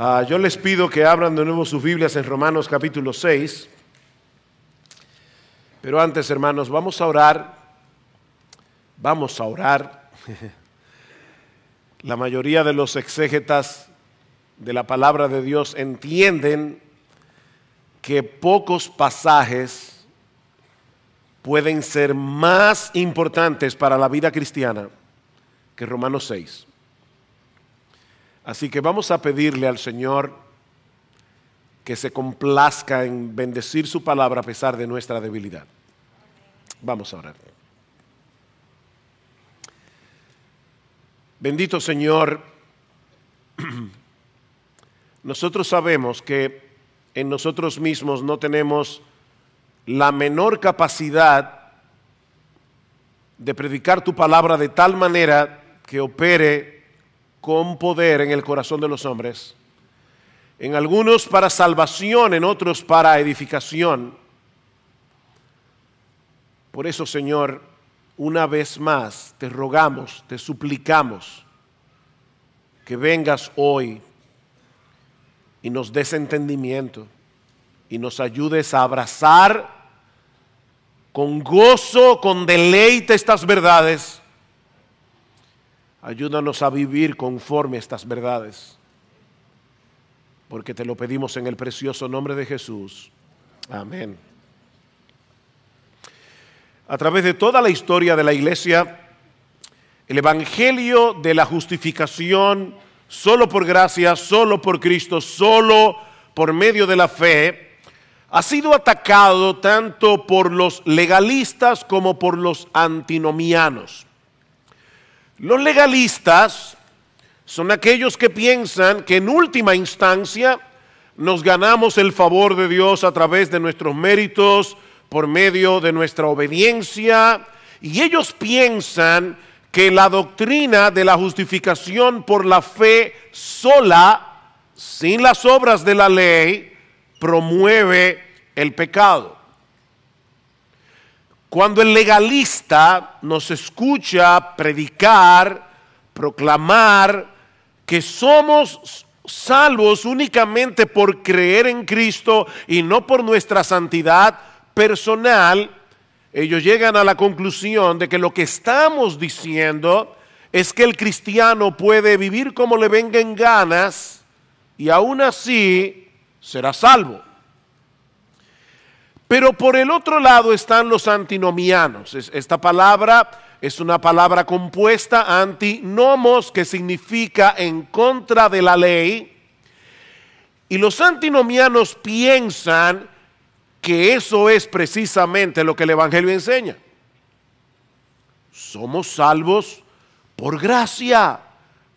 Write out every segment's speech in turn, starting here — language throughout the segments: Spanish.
Ah, yo les pido que abran de nuevo sus Biblias en Romanos capítulo 6. Pero antes, hermanos, vamos a orar. Vamos a orar. La mayoría de los exégetas de la palabra de Dios entienden que pocos pasajes pueden ser más importantes para la vida cristiana que Romanos 6. Así que vamos a pedirle al Señor que se complazca en bendecir su palabra a pesar de nuestra debilidad. Vamos a orar. Bendito Señor, nosotros sabemos que en nosotros mismos no tenemos la menor capacidad de predicar tu palabra de tal manera que opere con poder en el corazón de los hombres, en algunos para salvación, en otros para edificación. Por eso, Señor, una vez más te rogamos, te suplicamos que vengas hoy y nos des entendimiento y nos ayudes a abrazar con gozo, con deleite estas verdades Ayúdanos a vivir conforme a estas verdades, porque te lo pedimos en el precioso nombre de Jesús. Amén. A través de toda la historia de la iglesia, el Evangelio de la justificación solo por gracia, solo por Cristo, solo por medio de la fe, ha sido atacado tanto por los legalistas como por los antinomianos. Los legalistas son aquellos que piensan que en última instancia nos ganamos el favor de Dios a través de nuestros méritos, por medio de nuestra obediencia, y ellos piensan que la doctrina de la justificación por la fe sola, sin las obras de la ley, promueve el pecado. Cuando el legalista nos escucha predicar, proclamar que somos salvos únicamente por creer en Cristo y no por nuestra santidad personal, ellos llegan a la conclusión de que lo que estamos diciendo es que el cristiano puede vivir como le vengan ganas y aún así será salvo. Pero por el otro lado están los antinomianos. Esta palabra es una palabra compuesta, antinomos, que significa en contra de la ley. Y los antinomianos piensan que eso es precisamente lo que el Evangelio enseña. Somos salvos por gracia,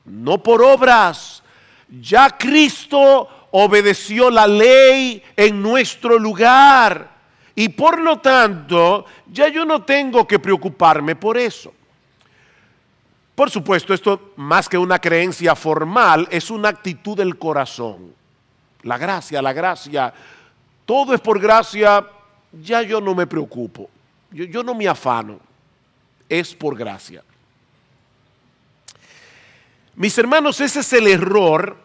no por obras. Ya Cristo obedeció la ley en nuestro lugar. Y por lo tanto, ya yo no tengo que preocuparme por eso. Por supuesto, esto más que una creencia formal, es una actitud del corazón. La gracia, la gracia, todo es por gracia, ya yo no me preocupo, yo, no me afano, es por gracia. Mis hermanos, ese es el error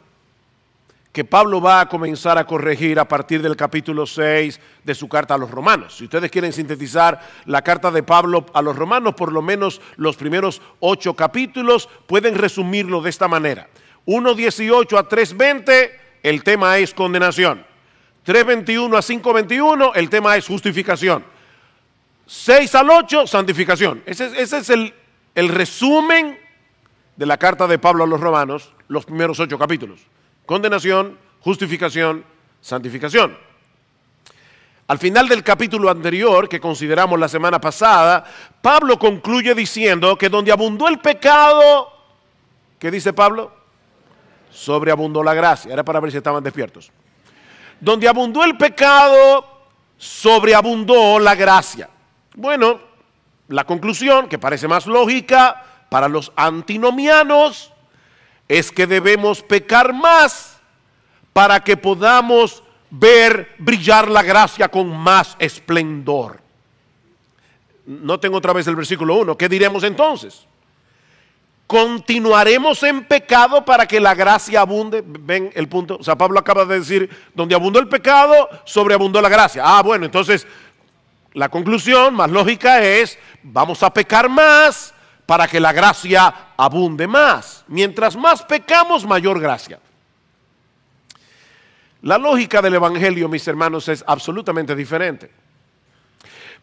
que Pablo va a comenzar a corregir a partir del capítulo 6 de su carta a los romanos. Si ustedes quieren sintetizar la carta de Pablo a los romanos, por lo menos los primeros ocho capítulos, pueden resumirlo de esta manera. 1.18 a 3.20, el tema es condenación. 3.21 a 5.21, el tema es justificación. 6 al 8, santificación. Ese, es el resumen de la carta de Pablo a los romanos, los primeros ocho capítulos condenación, justificación, santificación. Al final del capítulo anterior, que consideramos la semana pasada, Pablo concluye diciendo que donde abundó el pecado, ¿qué dice Pablo? Sobreabundó la gracia. Era para ver si estaban despiertos. Donde abundó el pecado, sobreabundó la gracia. Bueno, la conclusión, que parece más lógica para los antinomianos, es que debemos pecar más para que podamos ver brillar la gracia con más esplendor. No tengo otra vez el versículo 1. ¿Qué diremos entonces? ¿Continuaremos en pecado para que la gracia abunde? Ven el punto. O sea, Pablo acaba de decir, donde abundó el pecado, sobreabundó la gracia. Ah, bueno, entonces la conclusión más lógica es, vamos a pecar más para que la gracia abunde más. Mientras más pecamos, mayor gracia. La lógica del Evangelio, mis hermanos, es absolutamente diferente.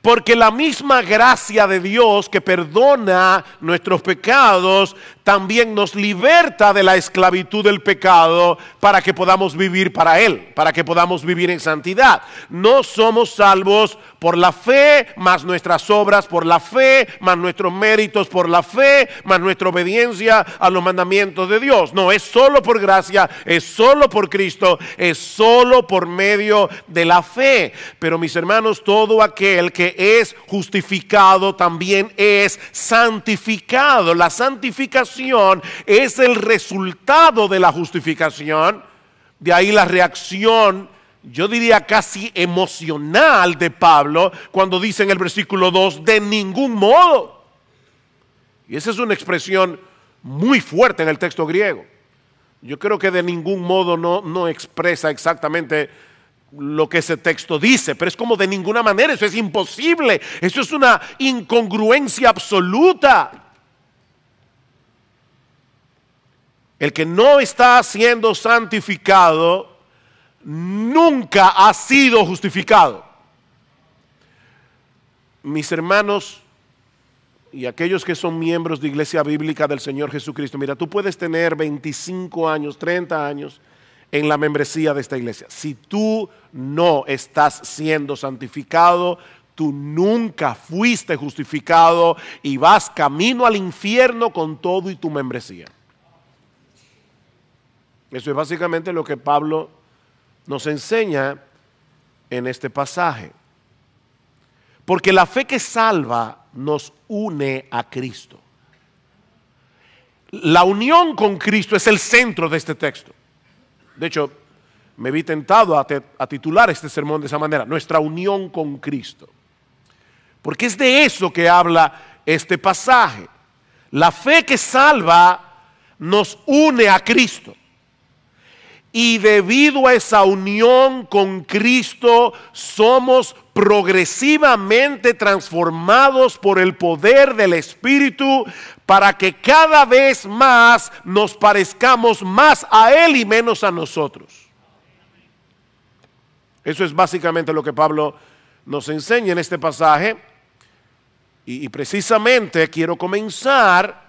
Porque la misma gracia de Dios que perdona nuestros pecados también nos liberta de la esclavitud del pecado para que podamos vivir para Él, para que podamos vivir en santidad. No somos salvos por la fe, más nuestras obras, por la fe, más nuestros méritos, por la fe, más nuestra obediencia a los mandamientos de Dios. No, es solo por gracia, es solo por Cristo, es solo por medio de la fe. Pero mis hermanos, todo aquel que es justificado también es santificado. La santificación es el resultado de la justificación. De ahí la reacción, yo diría casi emocional de Pablo cuando dice en el versículo 2, de ningún modo. Y esa es una expresión muy fuerte en el texto griego. Yo creo que de ningún modo no, no expresa exactamente lo que ese texto dice, pero es como de ninguna manera, eso es imposible, eso es una incongruencia absoluta. El que no está siendo santificado nunca ha sido justificado. Mis hermanos y aquellos que son miembros de Iglesia Bíblica del Señor Jesucristo, mira, tú puedes tener 25 años, 30 años en la membresía de esta iglesia. Si tú no estás siendo santificado, tú nunca fuiste justificado y vas camino al infierno con todo y tu membresía. Eso es básicamente lo que Pablo nos enseña en este pasaje. Porque la fe que salva nos une a Cristo. La unión con Cristo es el centro de este texto. De hecho, me vi tentado a, titular este sermón de esa manera, nuestra unión con Cristo. Porque es de eso que habla este pasaje. La fe que salva nos une a Cristo. Y debido a esa unión con Cristo, somos progresivamente transformados por el poder del Espíritu para que cada vez más nos parezcamos más a Él y menos a nosotros. Eso es básicamente lo que Pablo nos enseña en este pasaje. Y, precisamente quiero comenzar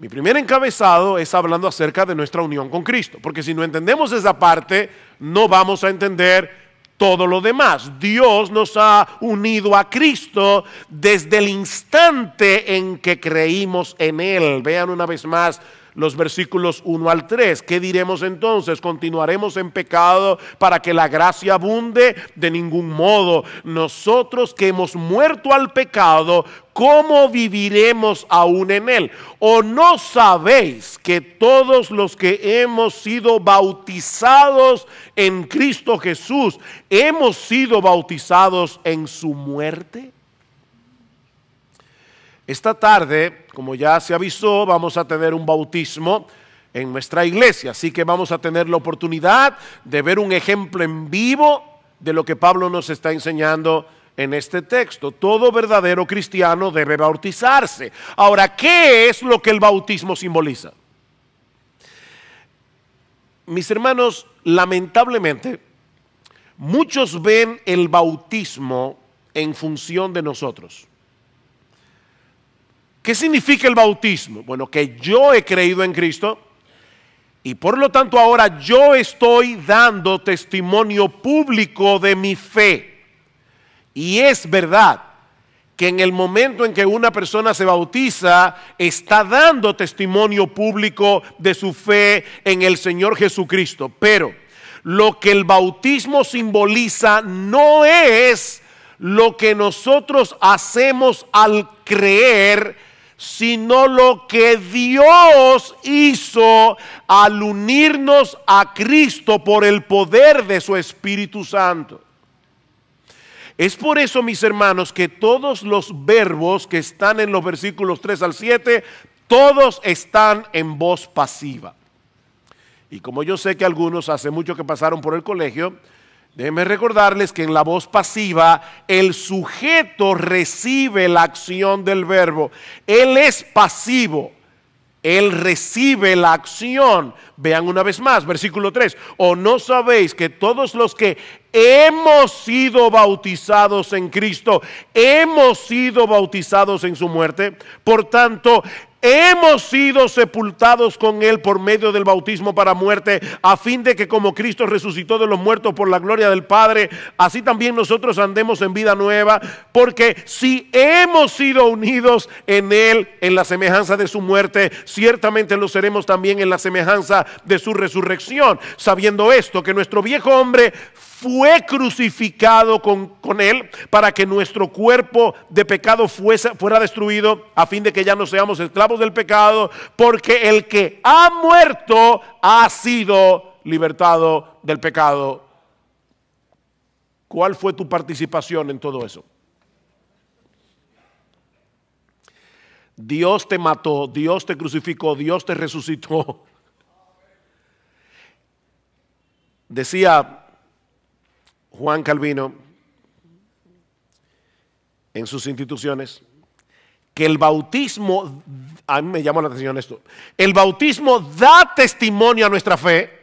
mi primer encabezado es hablando acerca de nuestra unión con Cristo, porque si no entendemos esa parte, no vamos a entender todo lo demás. Dios nos ha unido a Cristo desde el instante en que creímos en Él. Vean una vez más los versículos 1 al 3. ¿Qué diremos entonces? ¿Continuaremos en pecado para que la gracia abunde? De ningún modo. Nosotros que hemos muerto al pecado, ¿cómo viviremos aún en él? ¿O no sabéis que todos los que hemos sido bautizados en Cristo Jesús, hemos sido bautizados en su muerte? Esta tarde, como ya se avisó, vamos a tener un bautismo en nuestra iglesia, así que vamos a tener la oportunidad de ver un ejemplo en vivo de lo que Pablo nos está enseñando en este texto. Todo verdadero cristiano debe bautizarse. Ahora, ¿qué es lo que el bautismo simboliza? Mis hermanos, lamentablemente, muchos ven el bautismo en función de nosotros. ¿Qué significa el bautismo? Bueno, que yo he creído en Cristo y por lo tanto ahora yo estoy dando testimonio público de mi fe. Y es verdad que en el momento en que una persona se bautiza, está dando testimonio público de su fe en el Señor Jesucristo. Pero lo que el bautismo simboliza no es lo que nosotros hacemos al creer sino lo que Dios hizo al unirnos a Cristo por el poder de su Espíritu Santo. Es por eso, mis hermanos, que todos los verbos que están en los versículos 3 al 7, todos están en voz pasiva. Y como yo sé que algunos hace mucho que pasaron por el colegio, Déjenme recordarles que en la voz pasiva el sujeto recibe la acción del verbo. Él es pasivo. Él recibe la acción. Vean una vez más, versículo 3. O no sabéis que todos los que hemos sido bautizados en Cristo, hemos sido bautizados en su muerte. Por tanto, hemos sido sepultados con Él por medio del bautismo para muerte, a fin de que como Cristo resucitó de los muertos por la gloria del Padre, así también nosotros andemos en vida nueva, porque si hemos sido unidos en Él en la semejanza de su muerte, ciertamente lo seremos también en la semejanza de su resurrección, sabiendo esto, que nuestro viejo hombre fue crucificado con, Él para que nuestro cuerpo de pecado fuera destruido a fin de que ya no seamos esclavos del pecado, porque el que ha muerto ha sido libertado del pecado. ¿Cuál fue tu participación en todo eso? Dios te mató, Dios te crucificó, Dios te resucitó. Decía Juan Calvino en sus instituciones que el bautismo, a mí me llama la atención esto, el bautismo da testimonio a nuestra fe,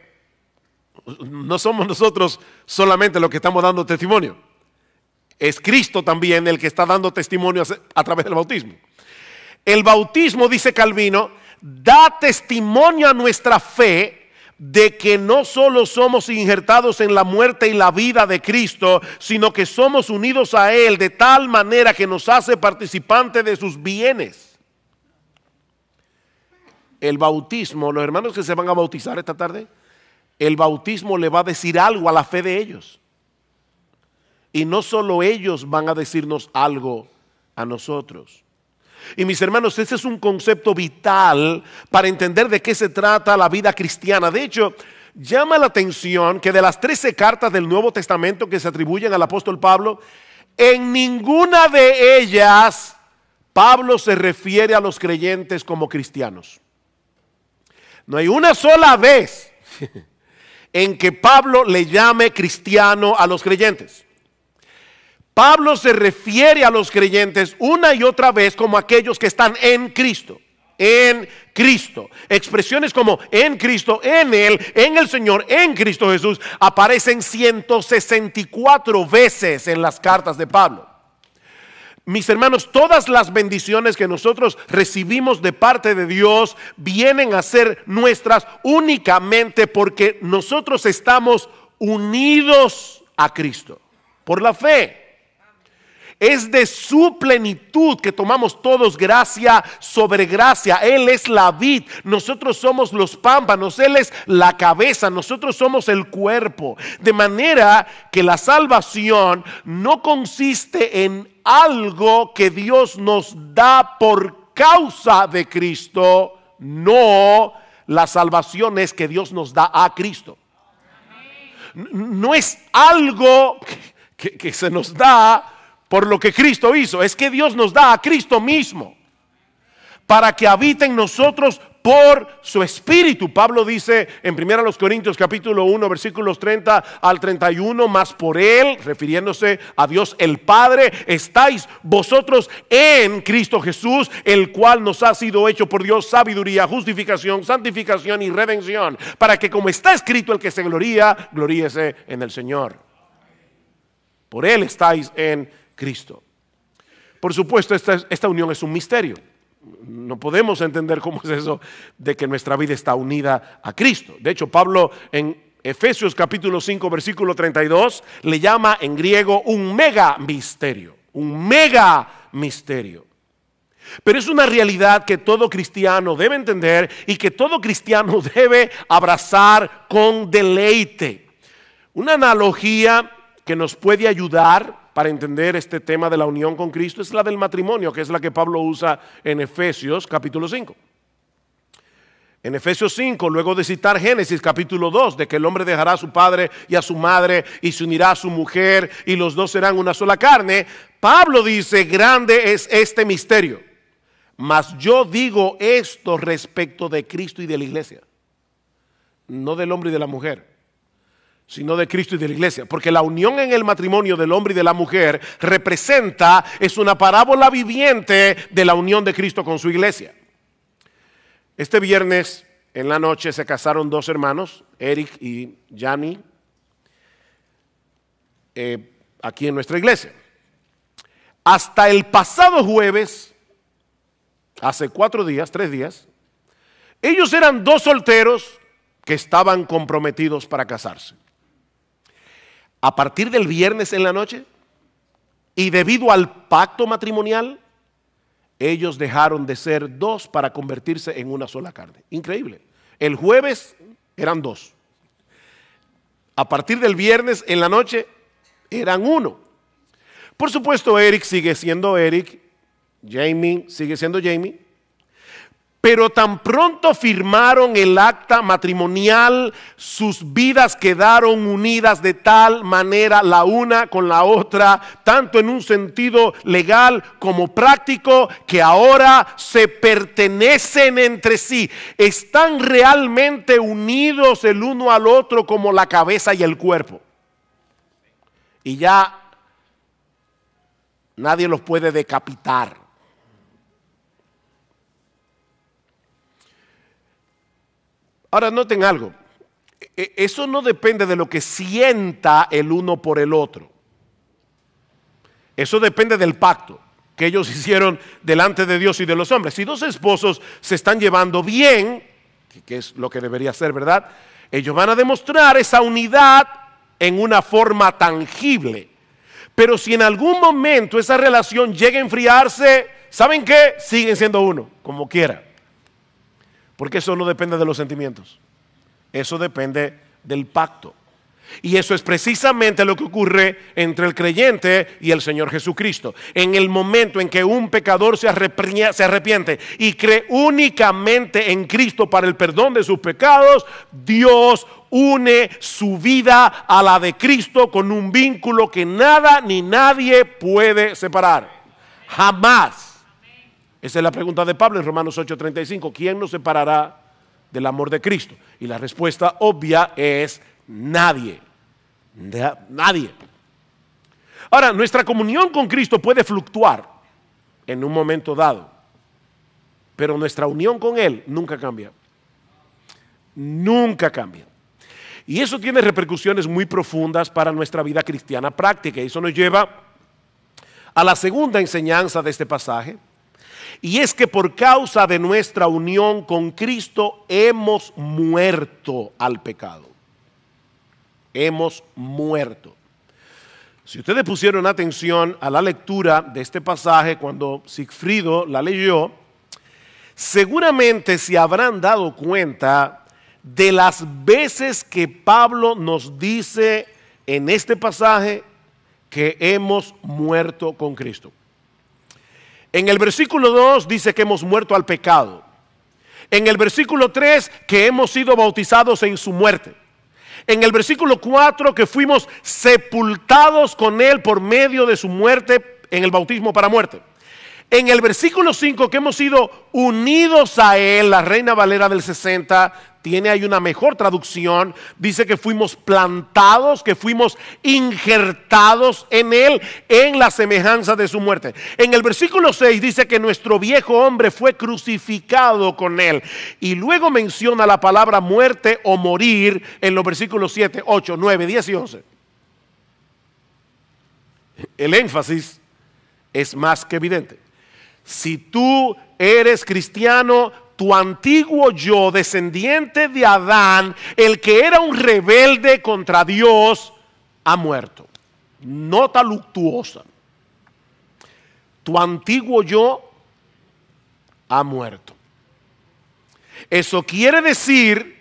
no somos nosotros solamente los que estamos dando testimonio, es Cristo también el que está dando testimonio a través del bautismo. El bautismo, dice Calvino, da testimonio a nuestra fe de que no solo somos injertados en la muerte y la vida de Cristo, sino que somos unidos a Él de tal manera que nos hace participantes de sus bienes. El bautismo, los hermanos que se van a bautizar esta tarde, el bautismo le va a decir algo a la fe de ellos. Y no solo ellos van a decirnos algo a nosotros. Y mis hermanos, ese es un concepto vital para entender de qué se trata la vida cristiana. De hecho, llama la atención que de las 13 cartas del Nuevo Testamento que se atribuyen al apóstol Pablo, en ninguna de ellas Pablo se refiere a los creyentes como cristianos. No hay una sola vez en que Pablo le llame cristiano a los creyentes. Pablo se refiere a los creyentes una y otra vez como aquellos que están en Cristo. En Cristo. Expresiones como en Cristo, en Él, en el Señor, en Cristo Jesús aparecen 164 veces en las cartas de Pablo. Mis hermanos, todas las bendiciones que nosotros recibimos de parte de Dios vienen a ser nuestras únicamente porque nosotros estamos unidos a Cristo por la fe. Es de su plenitud que tomamos todos gracia sobre gracia. Él es la vid, nosotros somos los pámpanos, Él es la cabeza, nosotros somos el cuerpo. De manera que la salvación no consiste en algo que Dios nos da por causa de Cristo, no, la salvación es que Dios nos da a Cristo. No es algo que, se nos da por lo que Cristo hizo, es que Dios nos da a Cristo mismo para que habiten en nosotros por su espíritu. Pablo dice en 1 Corintios capítulo 1 versículos 30 al 31, más por él, refiriéndose a Dios el Padre, estáis vosotros en Cristo Jesús, el cual nos ha sido hecho por Dios sabiduría, justificación, santificación y redención, para que como está escrito el que se gloría, gloríese en el Señor. Por él estáis en Cristo. Por supuesto, esta, esta unión es un misterio. No podemos entender cómo es eso de que nuestra vida está unida a Cristo. De hecho, Pablo en Efesios capítulo 5, versículo 32, le llama en griego un mega misterio, un mega misterio. Pero es una realidad que todo cristiano debe entender y que todo cristiano debe abrazar con deleite. Una analogía que nos puede ayudar para entender este tema de la unión con Cristo es la del matrimonio, que es la que Pablo usa en Efesios capítulo 5. En Efesios 5, luego de citar Génesis capítulo 2, de que el hombre dejará a su padre y a su madre y se unirá a su mujer y los dos serán una sola carne, Pablo dice, grande es este misterio. Mas yo digo esto respecto de Cristo y de la iglesia, no del hombre y de la mujer sino de Cristo y de la iglesia. Porque la unión en el matrimonio del hombre y de la mujer representa, es una parábola viviente de la unión de Cristo con su iglesia. Este viernes en la noche se casaron dos hermanos, Eric y Yanni, eh, aquí en nuestra iglesia. Hasta el pasado jueves, hace cuatro días, tres días, ellos eran dos solteros que estaban comprometidos para casarse a partir del viernes en la noche y debido al pacto matrimonial, ellos dejaron de ser dos para convertirse en una sola carne. Increíble. El jueves eran dos. A partir del viernes en la noche eran uno. Por supuesto, Eric sigue siendo Eric, Jamie sigue siendo Jamie, pero tan pronto firmaron el acta matrimonial, sus vidas quedaron unidas de tal manera la una con la otra, tanto en un sentido legal como práctico, que ahora se pertenecen entre sí. Están realmente unidos el uno al otro como la cabeza y el cuerpo. Y ya nadie los puede decapitar. Ahora, noten algo. E, e, eso no depende de lo que sienta el uno por el otro. Eso depende del pacto que ellos hicieron delante de Dios y de los hombres. Si dos esposos se están llevando bien, que es lo que debería ser, ¿verdad? Ellos van a demostrar esa unidad en una forma tangible. Pero si en algún momento esa relación llega a enfriarse, ¿saben qué? Siguen siendo uno, como quiera. Porque eso no depende de los sentimientos. Eso depende del pacto. Y eso es precisamente lo que ocurre entre el creyente y el Señor Jesucristo. En el momento en que un pecador se arrepiente, y cree únicamente en Cristo para el perdón de sus pecados, Dios une su vida a la de Cristo con un vínculo que nada ni nadie puede separar. Jamás. Esa es la pregunta de Pablo en Romanos 8:35. ¿Quién nos separará del amor de Cristo? Y la respuesta obvia es nadie. Nadie. Ahora, nuestra comunión con Cristo puede fluctuar en un momento dado, pero nuestra unión con Él nunca cambia. Nunca cambia. Y eso tiene repercusiones muy profundas para nuestra vida cristiana práctica. Y eso nos lleva a la segunda enseñanza de este pasaje, y es que por causa de nuestra unión con Cristo hemos muerto al pecado. Hemos muerto. Si ustedes pusieron atención a la lectura de este pasaje cuando Sigfrido la leyó, seguramente se habrán dado cuenta de las veces que Pablo nos dice en este pasaje que hemos muerto con Cristo. En el versículo 2 dice que hemos muerto al pecado. En el versículo 3 que hemos sido bautizados en su muerte. En el versículo 4 que fuimos sepultados con él por medio de su muerte en el bautismo para muerte. En el versículo 5 que hemos sido unidos a Él, la Reina Valera del 60 tiene ahí una mejor traducción, dice que fuimos plantados, que fuimos injertados en Él, en la semejanza de su muerte. En el versículo 6 dice que nuestro viejo hombre fue crucificado con Él. Y luego menciona la palabra muerte o morir en los versículos 7, 8, 9, 10 y 11. El énfasis es más que evidente. Si tú eres cristiano, tu antiguo yo, descendiente de Adán, el que era un rebelde contra Dios, ha muerto. Nota luctuosa. Tu antiguo yo ha muerto. Eso quiere decir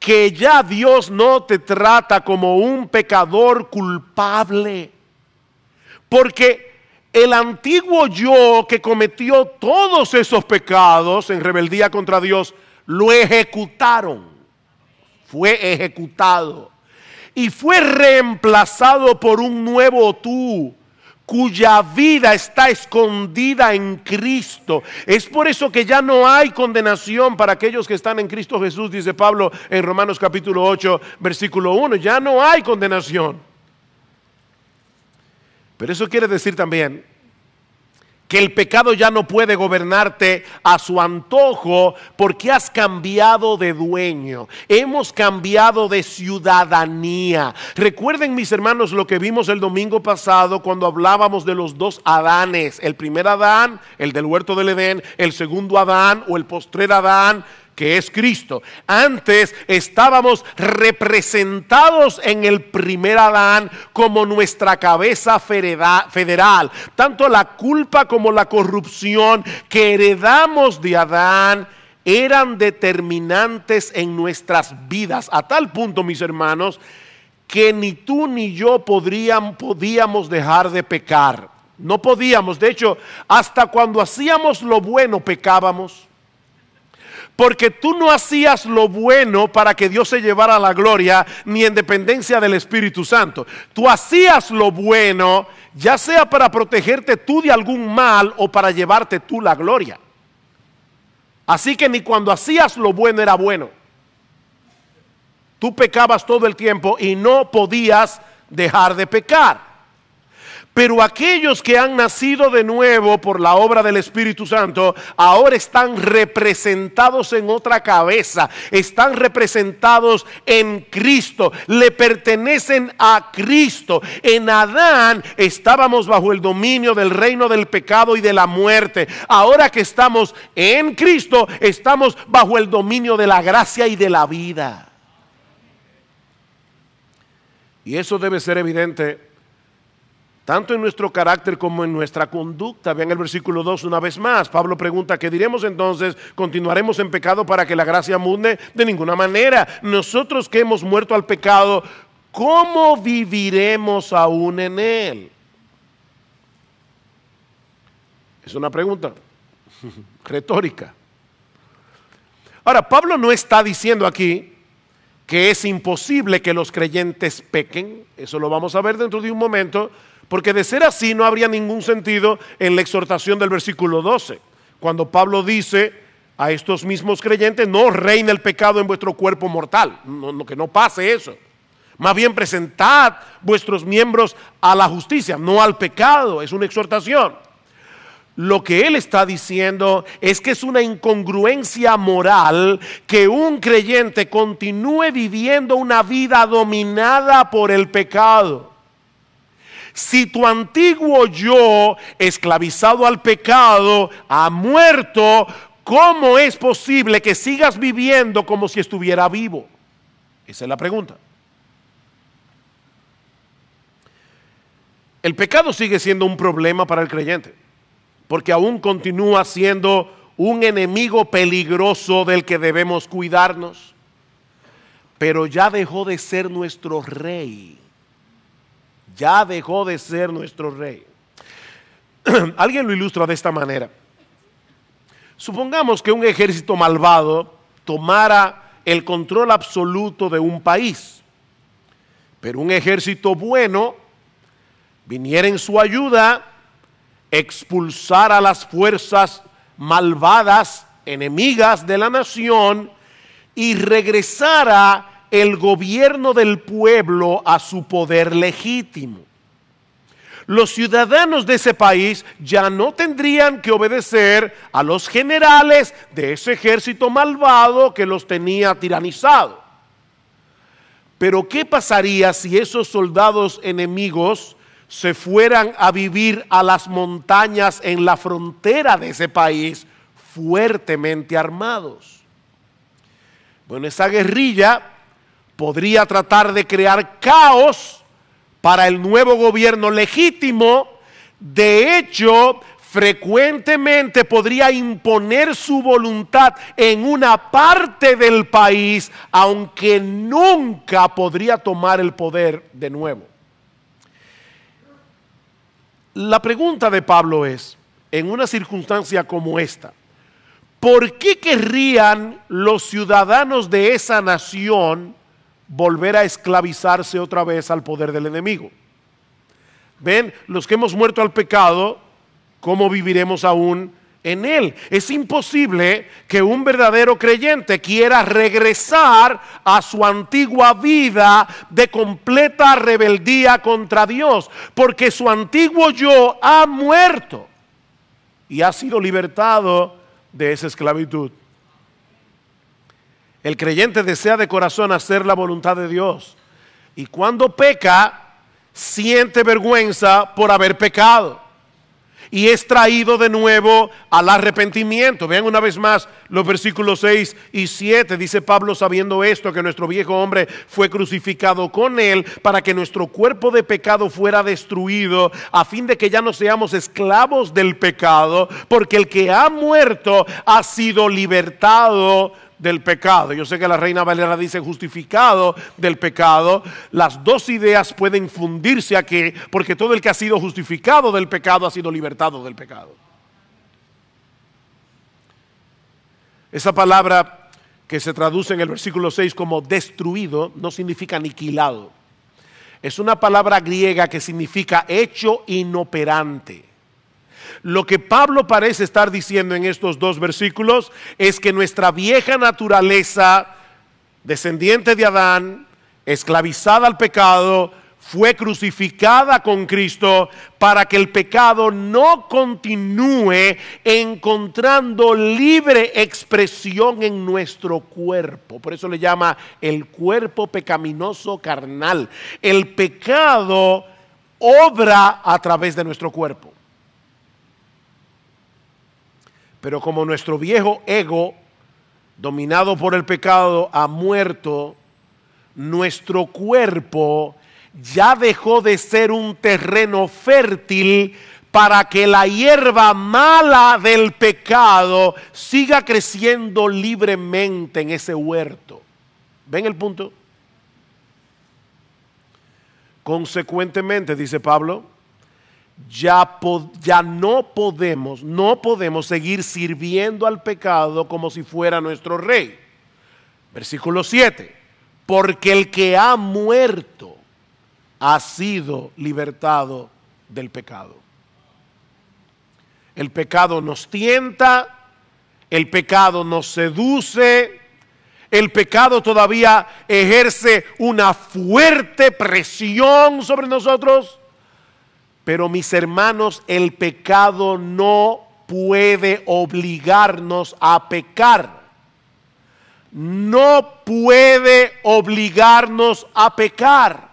que ya Dios no te trata como un pecador culpable. Porque el antiguo yo que cometió todos esos pecados en rebeldía contra Dios, lo ejecutaron. Fue ejecutado. Y fue reemplazado por un nuevo tú cuya vida está escondida en Cristo. Es por eso que ya no hay condenación para aquellos que están en Cristo Jesús, dice Pablo en Romanos capítulo 8, versículo 1. Ya no hay condenación. Pero eso quiere decir también que el pecado ya no puede gobernarte a su antojo porque has cambiado de dueño, hemos cambiado de ciudadanía. Recuerden mis hermanos lo que vimos el domingo pasado cuando hablábamos de los dos Adanes, el primer Adán, el del huerto del Edén, el segundo Adán o el postrer Adán que es Cristo. Antes estábamos representados en el primer Adán como nuestra cabeza federal. Tanto la culpa como la corrupción que heredamos de Adán eran determinantes en nuestras vidas. A tal punto, mis hermanos, que ni tú ni yo podrían, podíamos dejar de pecar. No podíamos. De hecho, hasta cuando hacíamos lo bueno pecábamos. Porque tú no hacías lo bueno para que Dios se llevara la gloria, ni en dependencia del Espíritu Santo. Tú hacías lo bueno, ya sea para protegerte tú de algún mal o para llevarte tú la gloria. Así que ni cuando hacías lo bueno era bueno. Tú pecabas todo el tiempo y no podías dejar de pecar. Pero aquellos que han nacido de nuevo por la obra del Espíritu Santo, ahora están representados en otra cabeza, están representados en Cristo, le pertenecen a Cristo. En Adán estábamos bajo el dominio del reino del pecado y de la muerte. Ahora que estamos en Cristo, estamos bajo el dominio de la gracia y de la vida. Y eso debe ser evidente tanto en nuestro carácter como en nuestra conducta. Vean el versículo 2 una vez más. Pablo pregunta, ¿qué diremos entonces? ¿Continuaremos en pecado para que la gracia munde? De ninguna manera. Nosotros que hemos muerto al pecado, ¿cómo viviremos aún en él? Es una pregunta retórica. Ahora, Pablo no está diciendo aquí que es imposible que los creyentes pequen, eso lo vamos a ver dentro de un momento, porque de ser así no habría ningún sentido en la exhortación del versículo 12, cuando Pablo dice a estos mismos creyentes, no reina el pecado en vuestro cuerpo mortal, no, que no pase eso. Más bien presentad vuestros miembros a la justicia, no al pecado, es una exhortación. Lo que él está diciendo es que es una incongruencia moral que un creyente continúe viviendo una vida dominada por el pecado si tu antiguo yo, esclavizado al pecado, ha muerto, ¿cómo es posible que sigas viviendo como si estuviera vivo? Esa es la pregunta. El pecado sigue siendo un problema para el creyente, porque aún continúa siendo un enemigo peligroso del que debemos cuidarnos, pero ya dejó de ser nuestro rey ya dejó de ser nuestro rey. Alguien lo ilustra de esta manera. Supongamos que un ejército malvado tomara el control absoluto de un país, pero un ejército bueno viniera en su ayuda, expulsara a las fuerzas malvadas, enemigas de la nación, y regresara el gobierno del pueblo a su poder legítimo. Los ciudadanos de ese país ya no tendrían que obedecer a los generales de ese ejército malvado que los tenía tiranizado. Pero ¿qué pasaría si esos soldados enemigos se fueran a vivir a las montañas en la frontera de ese país fuertemente armados? Bueno, esa guerrilla podría tratar de crear caos para el nuevo gobierno legítimo. De hecho, frecuentemente podría imponer su voluntad en una parte del país, aunque nunca podría tomar el poder de nuevo. La pregunta de Pablo es, en una circunstancia como esta, ¿por qué querrían los ciudadanos de esa nación volver a esclavizarse otra vez al poder del enemigo. Ven, los que hemos muerto al pecado, ¿cómo viviremos aún en él? Es imposible que un verdadero creyente quiera regresar a su antigua vida de completa rebeldía contra Dios, porque su antiguo yo ha muerto y ha sido libertado de esa esclavitud. El creyente desea de corazón hacer la voluntad de Dios. Y cuando peca, siente vergüenza por haber pecado. Y es traído de nuevo al arrepentimiento. Vean una vez más los versículos 6 y 7. Dice Pablo, sabiendo esto, que nuestro viejo hombre fue crucificado con él para que nuestro cuerpo de pecado fuera destruido, a fin de que ya no seamos esclavos del pecado, porque el que ha muerto ha sido libertado del pecado. Yo sé que la Reina Valera dice justificado del pecado. Las dos ideas pueden fundirse aquí porque todo el que ha sido justificado del pecado ha sido libertado del pecado. Esa palabra que se traduce en el versículo 6 como destruido no significa aniquilado. Es una palabra griega que significa hecho inoperante. Lo que Pablo parece estar diciendo en estos dos versículos es que nuestra vieja naturaleza, descendiente de Adán, esclavizada al pecado, fue crucificada con Cristo para que el pecado no continúe encontrando libre expresión en nuestro cuerpo. Por eso le llama el cuerpo pecaminoso carnal. El pecado obra a través de nuestro cuerpo. Pero como nuestro viejo ego, dominado por el pecado, ha muerto, nuestro cuerpo ya dejó de ser un terreno fértil para que la hierba mala del pecado siga creciendo libremente en ese huerto. ¿Ven el punto? Consecuentemente, dice Pablo, ya, no podemos, no podemos seguir sirviendo al pecado como si fuera nuestro rey. Versículo 7. Porque el que ha muerto ha sido libertado del pecado. El pecado nos tienta, el pecado nos seduce, el pecado todavía ejerce una fuerte presión sobre nosotros pero mis hermanos, el pecado no puede obligarnos a pecar. No puede obligarnos a pecar.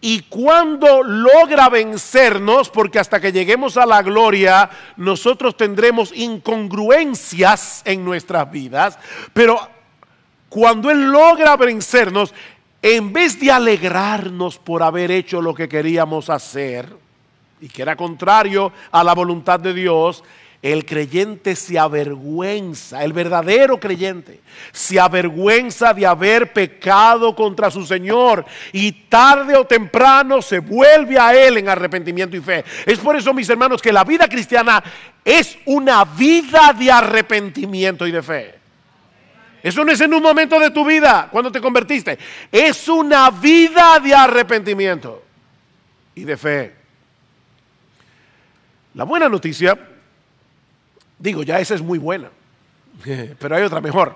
Y cuando logra vencernos, porque hasta que lleguemos a la gloria, nosotros tendremos incongruencias en nuestras vidas, pero cuando Él logra vencernos, en vez de alegrarnos por haber hecho lo que queríamos hacer y que era contrario a la voluntad de Dios, el creyente se avergüenza, el verdadero creyente se avergüenza de haber pecado contra su Señor y tarde o temprano se vuelve a Él en arrepentimiento y fe. Es por eso, mis hermanos, que la vida cristiana es una vida de arrepentimiento y de fe. Eso no es en un momento de tu vida cuando te convertiste. Es una vida de arrepentimiento y de fe. La buena noticia, digo, ya esa es muy buena, pero hay otra mejor.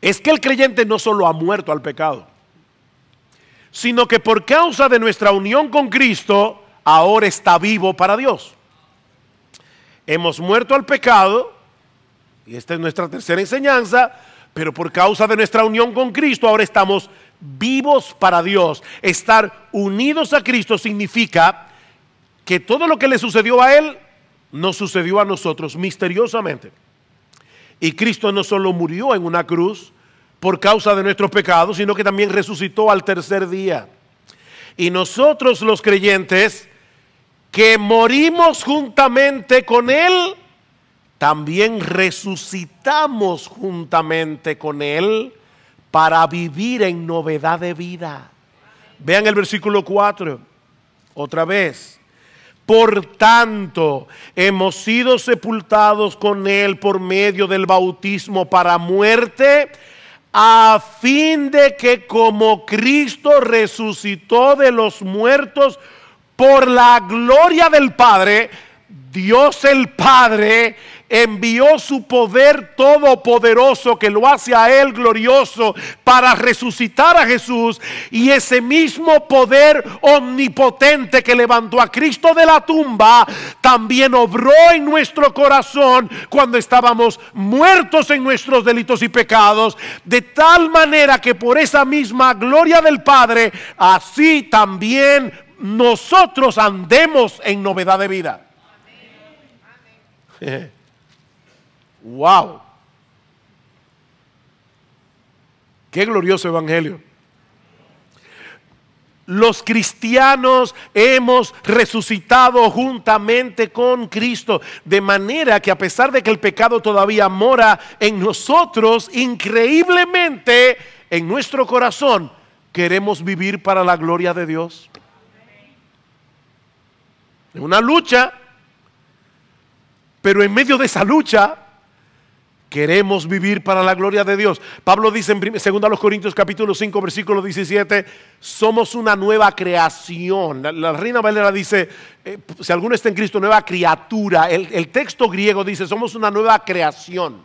Es que el creyente no solo ha muerto al pecado, sino que por causa de nuestra unión con Cristo, ahora está vivo para Dios. Hemos muerto al pecado y esta es nuestra tercera enseñanza, pero por causa de nuestra unión con Cristo ahora estamos vivos para Dios. Estar unidos a Cristo significa que todo lo que le sucedió a Él nos sucedió a nosotros misteriosamente. Y Cristo no solo murió en una cruz por causa de nuestros pecados, sino que también resucitó al tercer día. Y nosotros los creyentes que morimos juntamente con Él, también resucitamos juntamente con Él para vivir en novedad de vida. Vean el versículo 4, otra vez. Por tanto, hemos sido sepultados con Él por medio del bautismo para muerte, a fin de que como Cristo resucitó de los muertos por la gloria del Padre, Dios el Padre envió su poder todopoderoso que lo hace a él glorioso para resucitar a Jesús y ese mismo poder omnipotente que levantó a Cristo de la tumba también obró en nuestro corazón cuando estábamos muertos en nuestros delitos y pecados de tal manera que por esa misma gloria del Padre así también nosotros andemos en novedad de vida. Amén. Eh, ¡Wow! ¡Qué glorioso evangelio! Los cristianos hemos resucitado juntamente con Cristo, de manera que a pesar de que el pecado todavía mora en nosotros, increíblemente en nuestro corazón queremos vivir para la gloria de Dios. Es una lucha, pero en medio de esa lucha Queremos vivir para la gloria de Dios. Pablo dice en 2 Corintios capítulo 5 versículo 17, somos una nueva creación. La, Reina Valera dice, eh, si alguno está en Cristo, nueva criatura. el texto griego dice, somos una nueva creación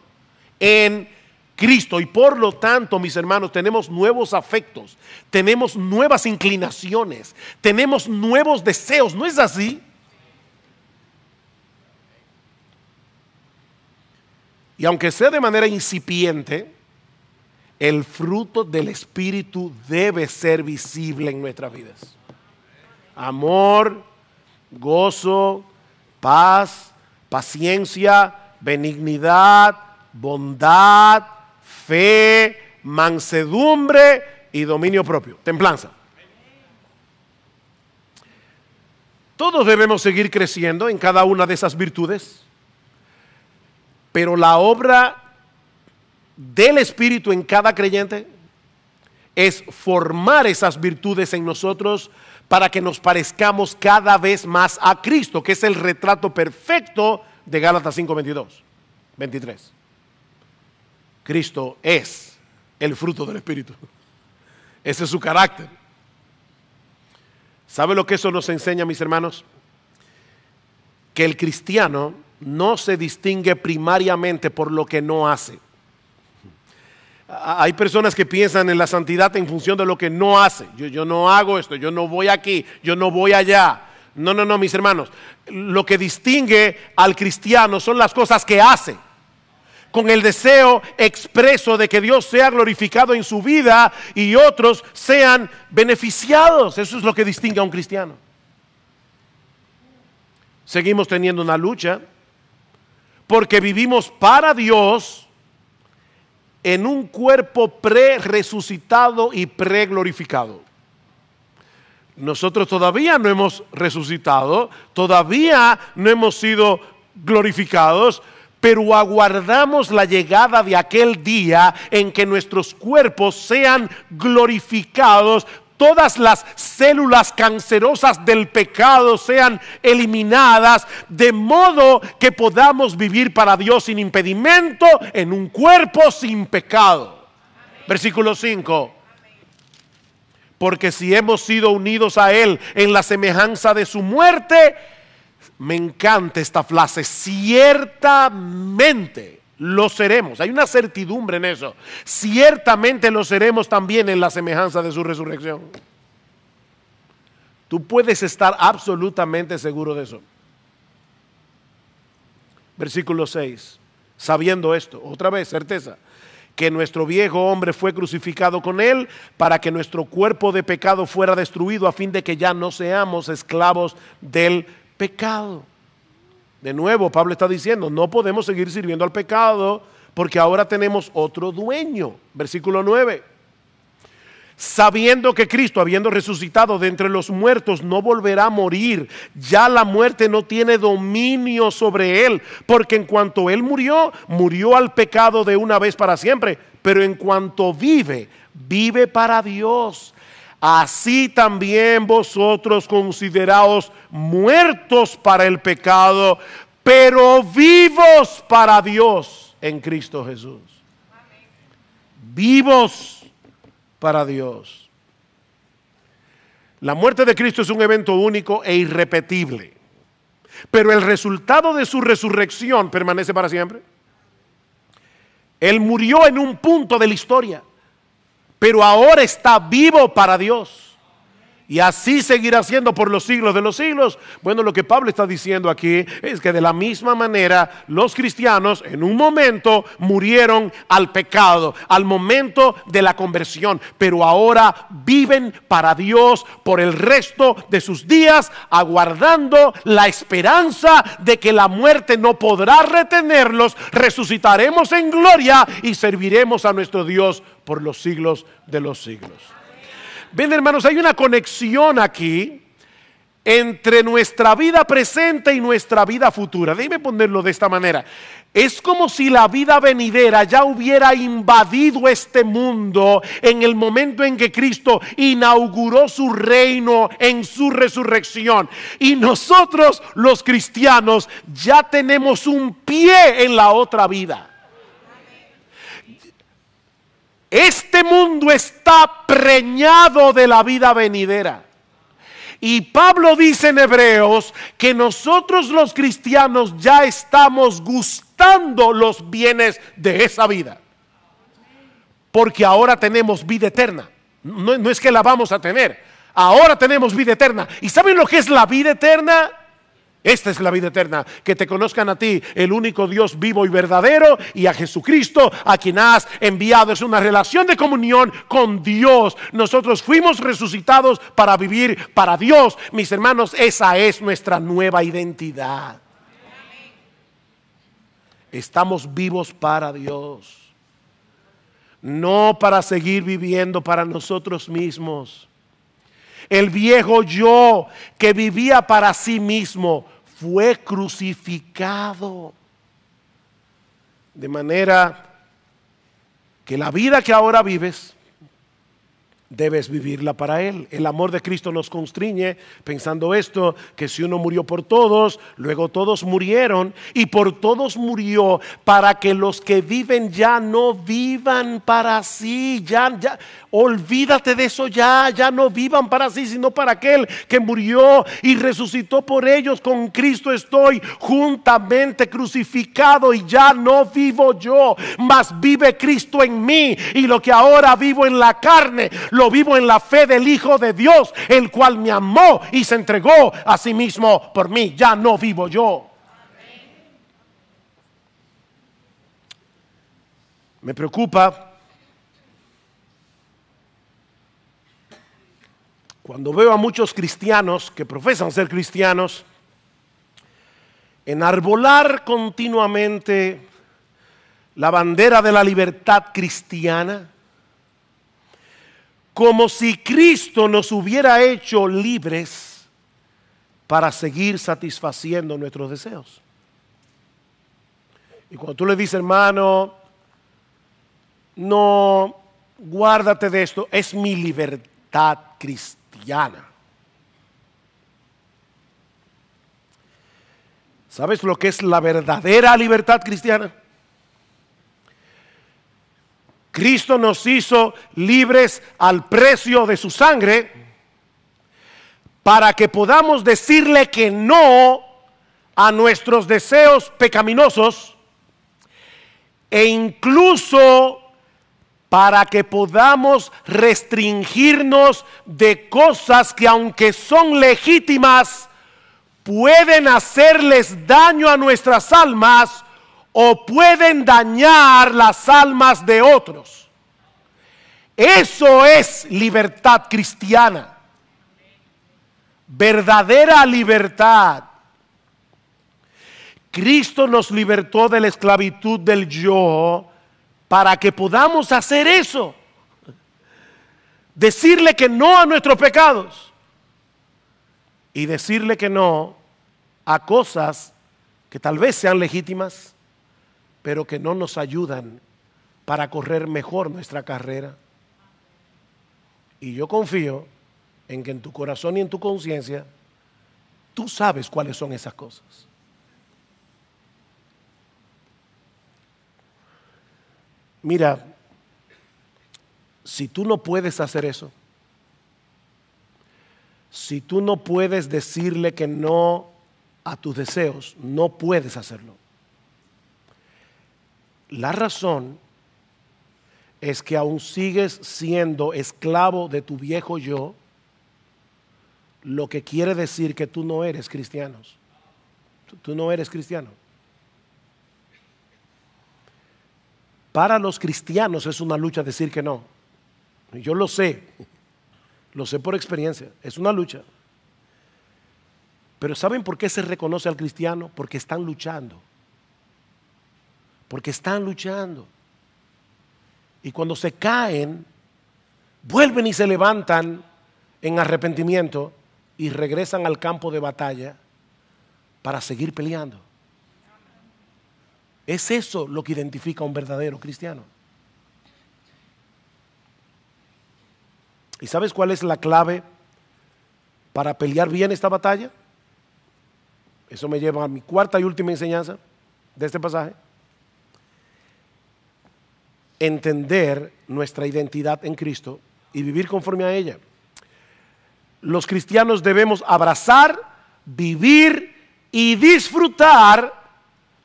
en Cristo. Y por lo tanto, mis hermanos, tenemos nuevos afectos, tenemos nuevas inclinaciones, tenemos nuevos deseos. ¿No es así? Y aunque sea de manera incipiente, el fruto del Espíritu debe ser visible en nuestras vidas. Amor, gozo, paz, paciencia, benignidad, bondad, fe, mansedumbre y dominio propio, templanza. Todos debemos seguir creciendo en cada una de esas virtudes pero la obra del Espíritu en cada creyente es formar esas virtudes en nosotros para que nos parezcamos cada vez más a Cristo, que es el retrato perfecto de Gálatas 5, 22, 23. Cristo es el fruto del Espíritu. Ese es su carácter. ¿Sabe lo que eso nos enseña, mis hermanos? Que el cristiano no se distingue primariamente por lo que no hace. Hay personas que piensan en la santidad en función de lo que no hace. Yo, no hago esto, yo no voy aquí, yo no voy allá. No, no, no, mis hermanos. Lo que distingue al cristiano son las cosas que hace. Con el deseo expreso de que Dios sea glorificado en su vida y otros sean beneficiados. Eso es lo que distingue a un cristiano. Seguimos teniendo una lucha porque vivimos para Dios en un cuerpo pre-resucitado y pre-glorificado. Nosotros todavía no hemos resucitado, todavía no hemos sido glorificados, pero aguardamos la llegada de aquel día en que nuestros cuerpos sean glorificados todas las células cancerosas del pecado sean eliminadas, de modo que podamos vivir para Dios sin impedimento, en un cuerpo sin pecado. Versículo 5. Porque si hemos sido unidos a Él en la semejanza de su muerte, me encanta esta frase, ciertamente lo seremos. Hay una certidumbre en eso. Ciertamente lo seremos también en la semejanza de su resurrección. Tú puedes estar absolutamente seguro de eso. Versículo 6. Sabiendo esto, otra vez, certeza, que nuestro viejo hombre fue crucificado con él para que nuestro cuerpo de pecado fuera destruido a fin de que ya no seamos esclavos del pecado. De nuevo, Pablo está diciendo, no podemos seguir sirviendo al pecado porque ahora tenemos otro dueño. Versículo 9. Sabiendo que Cristo, habiendo resucitado de entre los muertos, no volverá a morir, ya la muerte no tiene dominio sobre él, porque en cuanto él murió, murió al pecado de una vez para siempre, pero en cuanto vive, vive para Dios. Así también vosotros consideraos muertos para el pecado, pero vivos para Dios en Cristo Jesús. Vivos para Dios. La muerte de Cristo es un evento único e irrepetible, pero el resultado de su resurrección permanece para siempre. Él murió en un punto de la historia pero ahora está vivo para Dios. Y así seguirá siendo por los siglos de los siglos. Bueno, lo que Pablo está diciendo aquí es que de la misma manera los cristianos en un momento murieron al pecado, al momento de la conversión, pero ahora viven para Dios por el resto de sus días, aguardando la esperanza de que la muerte no podrá retenerlos, resucitaremos en gloria y serviremos a nuestro Dios por los siglos de los siglos. Ven hermanos, hay una conexión aquí entre nuestra vida presente y nuestra vida futura. Déjeme ponerlo de esta manera. Es como si la vida venidera ya hubiera invadido este mundo en el momento en que Cristo inauguró su reino en su resurrección. Y nosotros los cristianos ya tenemos un pie en la otra vida. Este mundo está preñado de la vida venidera. Y Pablo dice en Hebreos que nosotros los cristianos ya estamos gustando los bienes de esa vida. Porque ahora tenemos vida eterna. No, es que la vamos a tener. Ahora tenemos vida eterna. ¿Y saben lo que es la vida eterna? Esta es la vida eterna, que te conozcan a ti, el único Dios vivo y verdadero, y a Jesucristo, a quien has enviado. Es una relación de comunión con Dios. Nosotros fuimos resucitados para vivir para Dios. Mis hermanos, esa es nuestra nueva identidad. Estamos vivos para Dios. No para seguir viviendo para nosotros mismos. El viejo yo que vivía para sí mismo fue crucificado. De manera que la vida que ahora vives debes vivirla para Él. El amor de Cristo nos constriñe pensando esto, que si uno murió por todos, luego todos murieron y por todos murió para que los que viven ya no vivan para sí, ya, ya, olvídate de eso ya, ya no vivan para sí, sino para aquel que murió y resucitó por ellos. Con Cristo estoy juntamente crucificado y ya no vivo yo, mas vive Cristo en mí y lo que ahora vivo en la carne, lo vivo en la fe del Hijo de Dios, el cual me amó y se entregó a sí mismo por mí. Ya no vivo yo. Me preocupa cuando veo a muchos cristianos que profesan ser cristianos enarbolar continuamente la bandera de la libertad cristiana como si Cristo nos hubiera hecho libres para seguir satisfaciendo nuestros deseos. Y cuando tú le dices, hermano, no, guárdate de esto, es mi libertad cristiana. ¿Sabes lo que es la verdadera libertad cristiana? Cristo nos hizo libres al precio de su sangre para que podamos decirle que no a nuestros deseos pecaminosos e incluso para que podamos restringirnos de cosas que aunque son legítimas, pueden hacerles daño a nuestras almas o pueden dañar las almas de otros. Eso es libertad cristiana. Verdadera libertad. Cristo nos libertó de la esclavitud del yo para que podamos hacer eso. Decirle que no a nuestros pecados y decirle que no a cosas que tal vez sean legítimas pero que no nos ayudan para correr mejor nuestra carrera. Y yo confío en que en tu corazón y en tu conciencia tú sabes cuáles son esas cosas. Mira, si tú no puedes hacer eso, si tú no puedes decirle que no a tus deseos, no puedes hacerlo. La razón es que aún sigues siendo esclavo de tu viejo yo, lo que quiere decir que tú no eres cristiano. Tú no eres cristiano. Para los cristianos es una lucha decir que no. Yo lo sé, lo sé por experiencia, es una lucha. Pero ¿saben por qué se reconoce al cristiano? Porque están luchando porque están luchando. Y cuando se caen, vuelven y se levantan en arrepentimiento y regresan al campo de batalla para seguir peleando. Es eso lo que identifica a un verdadero cristiano. ¿Y sabes cuál es la clave para pelear bien esta batalla? Eso me lleva a mi cuarta y última enseñanza de este pasaje entender nuestra identidad en Cristo y vivir conforme a ella. Los cristianos debemos abrazar, vivir y disfrutar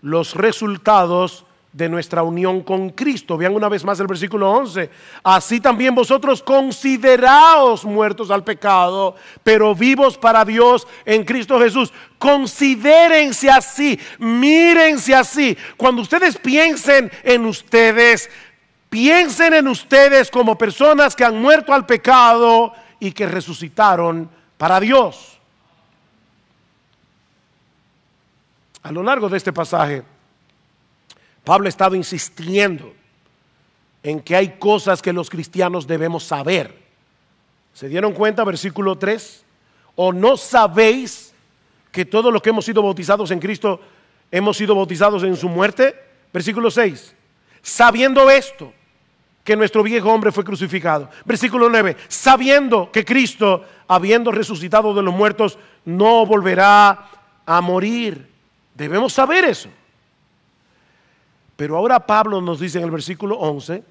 los resultados de nuestra unión con Cristo. Vean una vez más el versículo 11. Así también vosotros consideraos muertos al pecado, pero vivos para Dios en Cristo Jesús. Considérense así, mírense así. Cuando ustedes piensen en ustedes, Piensen en ustedes como personas que han muerto al pecado y que resucitaron para Dios. A lo largo de este pasaje, Pablo ha estado insistiendo en que hay cosas que los cristianos debemos saber. ¿Se dieron cuenta, versículo 3? ¿O no sabéis que todos los que hemos sido bautizados en Cristo hemos sido bautizados en su muerte? Versículo 6. Sabiendo esto, que nuestro viejo hombre fue crucificado. Versículo 9, sabiendo que Cristo, habiendo resucitado de los muertos, no volverá a morir. Debemos saber eso. Pero ahora Pablo nos dice en el versículo 11,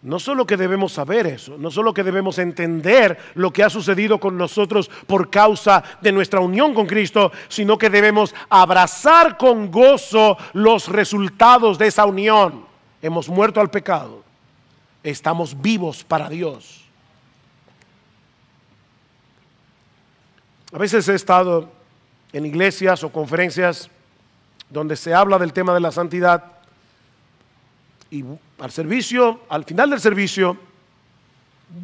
no solo que debemos saber eso, no solo que debemos entender lo que ha sucedido con nosotros por causa de nuestra unión con Cristo, sino que debemos abrazar con gozo los resultados de esa unión. Hemos muerto al pecado estamos vivos para Dios. A veces he estado en iglesias o conferencias donde se habla del tema de la santidad y al servicio, al final del servicio,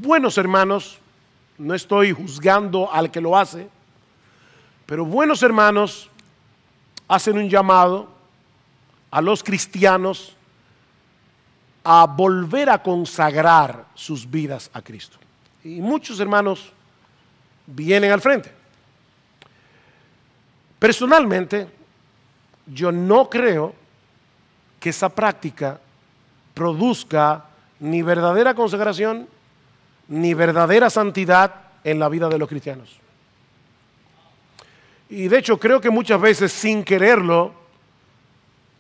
buenos hermanos, no estoy juzgando al que lo hace, pero buenos hermanos hacen un llamado a los cristianos a volver a consagrar sus vidas a Cristo. Y muchos hermanos vienen al frente. Personalmente, yo no creo que esa práctica produzca ni verdadera consagración ni verdadera santidad en la vida de los cristianos. Y de hecho creo que muchas veces sin quererlo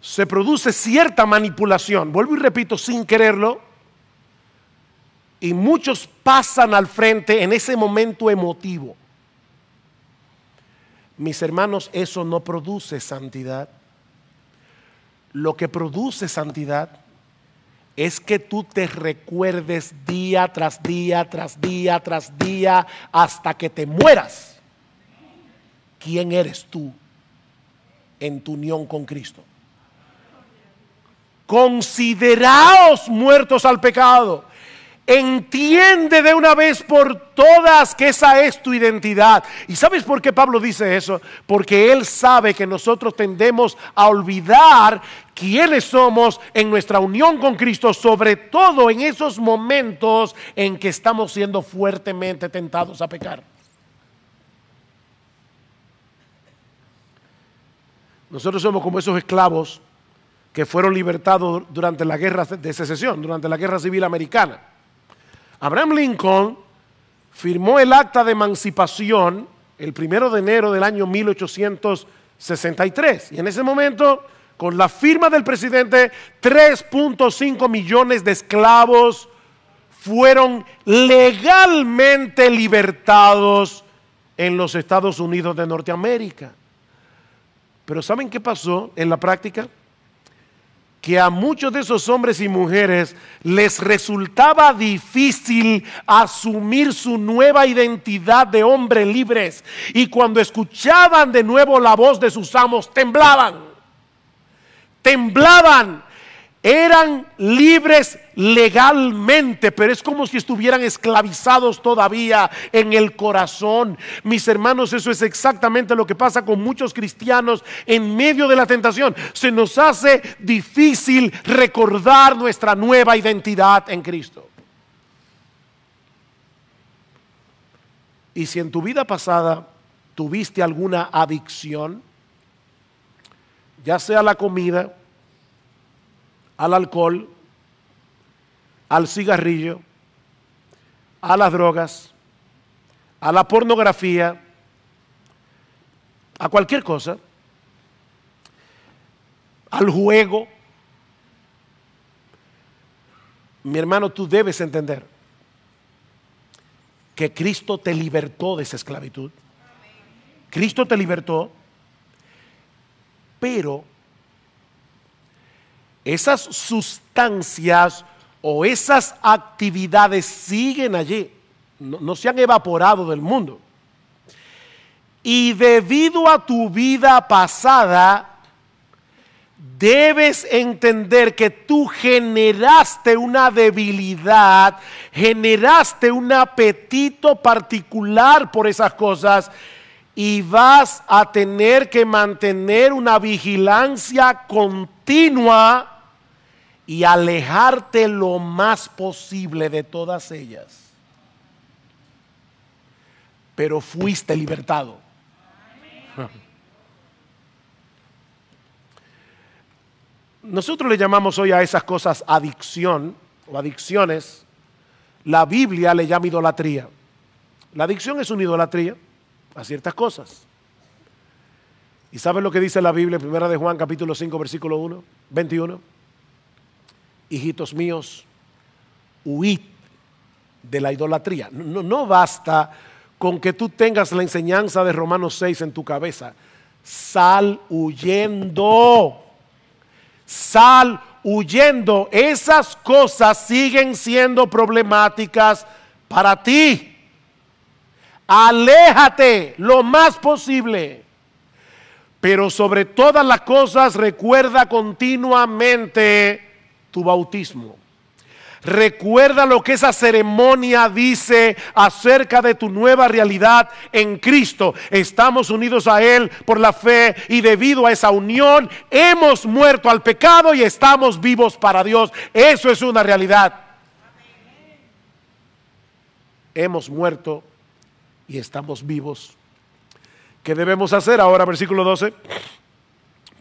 se produce cierta manipulación, vuelvo y repito, sin quererlo, y muchos pasan al frente en ese momento emotivo. Mis hermanos, eso no produce santidad. Lo que produce santidad es que tú te recuerdes día tras día, tras día, tras día, hasta que te mueras. ¿Quién eres tú en tu unión con Cristo? consideraos muertos al pecado. Entiende de una vez por todas que esa es tu identidad. ¿Y sabes por qué Pablo dice eso? Porque él sabe que nosotros tendemos a olvidar quiénes somos en nuestra unión con Cristo, sobre todo en esos momentos en que estamos siendo fuertemente tentados a pecar. Nosotros somos como esos esclavos que fueron libertados durante la guerra de secesión, durante la guerra civil americana. Abraham Lincoln firmó el acta de emancipación el primero de enero del año 1863. Y en ese momento, con la firma del presidente, 3.5 millones de esclavos fueron legalmente libertados en los Estados Unidos de Norteamérica. Pero ¿saben qué pasó en la práctica? que a muchos de esos hombres y mujeres les resultaba difícil asumir su nueva identidad de hombres libres. Y cuando escuchaban de nuevo la voz de sus amos, temblaban. Temblaban eran libres legalmente, pero es como si estuvieran esclavizados todavía en el corazón. Mis hermanos, eso es exactamente lo que pasa con muchos cristianos en medio de la tentación. Se nos hace difícil recordar nuestra nueva identidad en Cristo. Y si en tu vida pasada tuviste alguna adicción, ya sea la comida, al alcohol, al cigarrillo, a las drogas, a la pornografía, a cualquier cosa, al juego. Mi hermano, tú debes entender que Cristo te libertó de esa esclavitud. Cristo te libertó, pero esas sustancias o esas actividades siguen allí, no, se han evaporado del mundo. Y debido a tu vida pasada, debes entender que tú generaste una debilidad, generaste un apetito particular por esas cosas y vas a tener que mantener una vigilancia continua y alejarte lo más posible de todas ellas. Pero fuiste libertado. Nosotros le llamamos hoy a esas cosas adicción o adicciones. La Biblia le llama idolatría. La adicción es una idolatría a ciertas cosas. ¿Y sabes lo que dice la Biblia, primera de Juan capítulo 5 versículo 1, 21? hijitos míos, huid de la idolatría. No, no, basta con que tú tengas la enseñanza de Romanos 6 en tu cabeza. Sal huyendo. Sal huyendo. Esas cosas siguen siendo problemáticas para ti. Aléjate lo más posible. Pero sobre todas las cosas recuerda continuamente tu bautismo. Recuerda lo que esa ceremonia dice acerca de tu nueva realidad en Cristo. Estamos unidos a Él por la fe y debido a esa unión hemos muerto al pecado y estamos vivos para Dios. Eso es una realidad. Hemos muerto y estamos vivos. ¿Qué debemos hacer ahora? Versículo 12.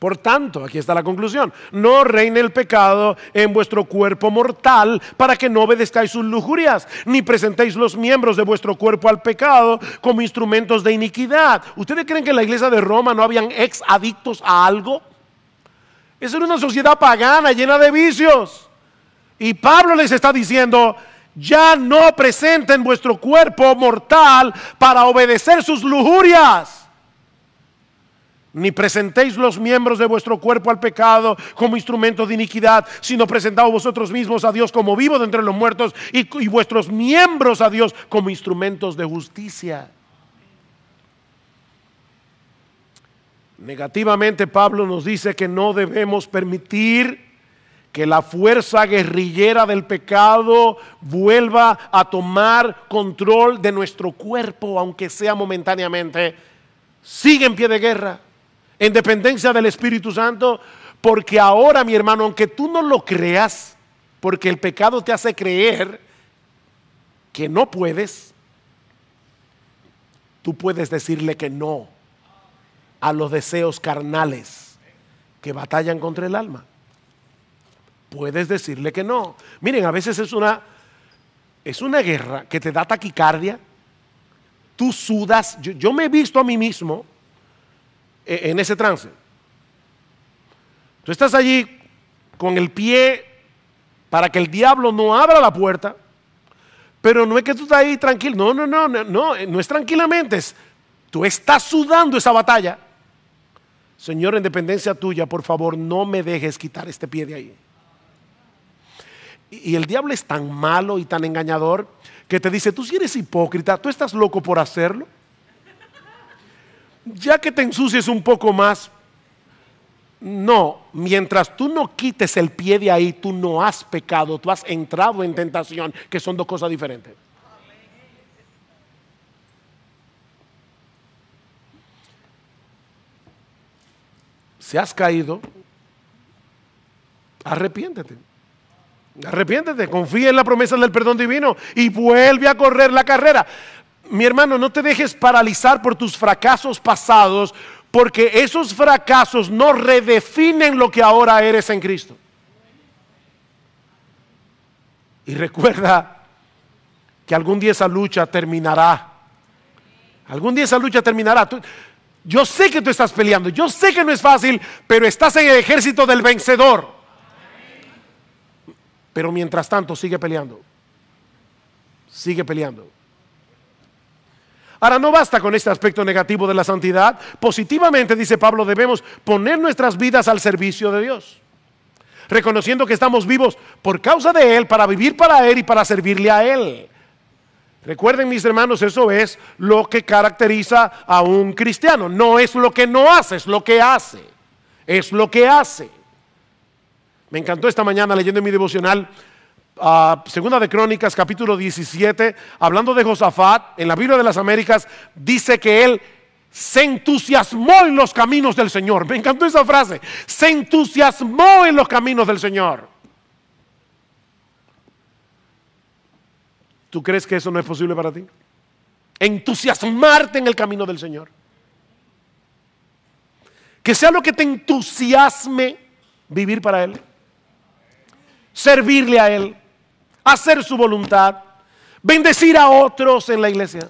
Por tanto, aquí está la conclusión, no reine el pecado en vuestro cuerpo mortal para que no obedezcáis sus lujurias, ni presentéis los miembros de vuestro cuerpo al pecado como instrumentos de iniquidad. ¿Ustedes creen que en la iglesia de Roma no habían ex adictos a algo? Es era una sociedad pagana llena de vicios. Y Pablo les está diciendo, ya no presenten vuestro cuerpo mortal para obedecer sus lujurias. Ni presentéis los miembros de vuestro cuerpo al pecado como instrumento de iniquidad, sino presentaos vosotros mismos a Dios como vivos de entre los muertos y, y vuestros miembros a Dios como instrumentos de justicia. Negativamente Pablo nos dice que no debemos permitir que la fuerza guerrillera del pecado vuelva a tomar control de nuestro cuerpo, aunque sea momentáneamente. Sigue en pie de guerra en dependencia del Espíritu Santo, porque ahora, mi hermano, aunque tú no lo creas, porque el pecado te hace creer que no puedes, tú puedes decirle que no a los deseos carnales que batallan contra el alma. Puedes decirle que no. Miren, a veces es una es una guerra que te da taquicardia. Tú sudas, yo me he visto a mí mismo e, en ese trance. Tú estás allí con el pie para que el diablo no abra la puerta, pero no es que tú estás ahí tranquilo, no, no, no, no, no, es tranquilamente, tú estás sudando esa batalla. Señor, en dependencia tuya, por favor, no me dejes quitar este pie de ahí. Y el diablo es tan malo y tan engañador que te dice, tú si eres hipócrita, tú estás loco por hacerlo ya que te ensucies un poco más, no, mientras tú no quites el pie de ahí, tú no has pecado, tú has entrado en tentación, que son dos cosas diferentes. Si has caído, arrepiéntete. Arrepiéntete, confía en la promesa del perdón divino y vuelve a correr la carrera mi hermano, no te dejes paralizar por tus fracasos pasados, porque esos fracasos no redefinen lo que ahora eres en Cristo. Y recuerda que algún día esa lucha terminará. Algún día esa lucha terminará. yo sé que tú estás peleando, yo sé que no es fácil, pero estás en el ejército del vencedor. Pero mientras tanto, sigue peleando. Sigue peleando. Ahora no basta con este aspecto negativo de la santidad. Positivamente, dice Pablo, debemos poner nuestras vidas al servicio de Dios. Reconociendo que estamos vivos por causa de Él, para vivir para Él y para servirle a Él. Recuerden mis hermanos, eso es lo que caracteriza a un cristiano. No es lo que no hace, es lo que hace. Es lo que hace. Me encantó esta mañana leyendo mi devocional a ah, segunda de Crónicas, capítulo 17, hablando de Josafat, en la Biblia de las Américas, dice que él se entusiasmó en los caminos del Señor. Me encantó esa frase. Se entusiasmó en los caminos del Señor. ¿Tú crees que eso no es posible para ti? Entusiasmarte en el camino del Señor. Que sea lo que te entusiasme vivir para Él, servirle a Él, hacer su voluntad, bendecir a otros en la iglesia.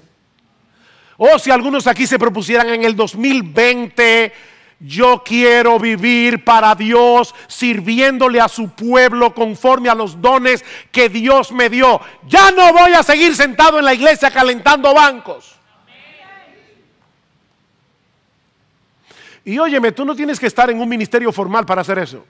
O oh, si algunos aquí se propusieran en el 2020, yo quiero vivir para Dios, sirviéndole a su pueblo conforme a los dones que Dios me dio. Ya no voy a seguir sentado en la iglesia calentando bancos. Y óyeme, tú no tienes que estar en un ministerio formal para hacer eso.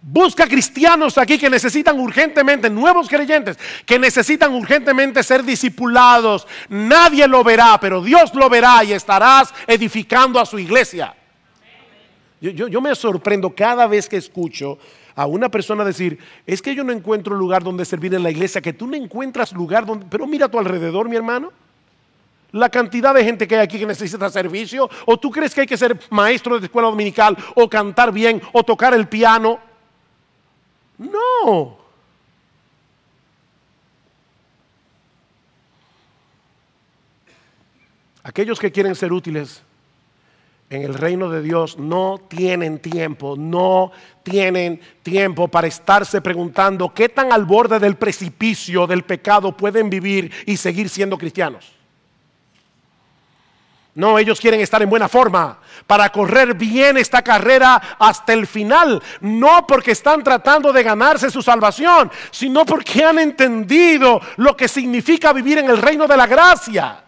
Busca cristianos aquí que necesitan urgentemente, nuevos creyentes, que necesitan urgentemente ser discipulados. Nadie lo verá, pero Dios lo verá y estarás edificando a su iglesia. Yo, me sorprendo cada vez que escucho a una persona decir, es que yo no encuentro lugar donde servir en la iglesia, que tú no encuentras lugar donde... Pero mira a tu alrededor, mi hermano. La cantidad de gente que hay aquí que necesita servicio, o tú crees que hay que ser maestro de escuela dominical, o cantar bien, o tocar el piano, no. Aquellos que quieren ser útiles en el reino de Dios no tienen tiempo, no tienen tiempo para estarse preguntando qué tan al borde del precipicio del pecado pueden vivir y seguir siendo cristianos. No, ellos quieren estar en buena forma para correr bien esta carrera hasta el final. No porque están tratando de ganarse su salvación, sino porque han entendido lo que significa vivir en el reino de la gracia.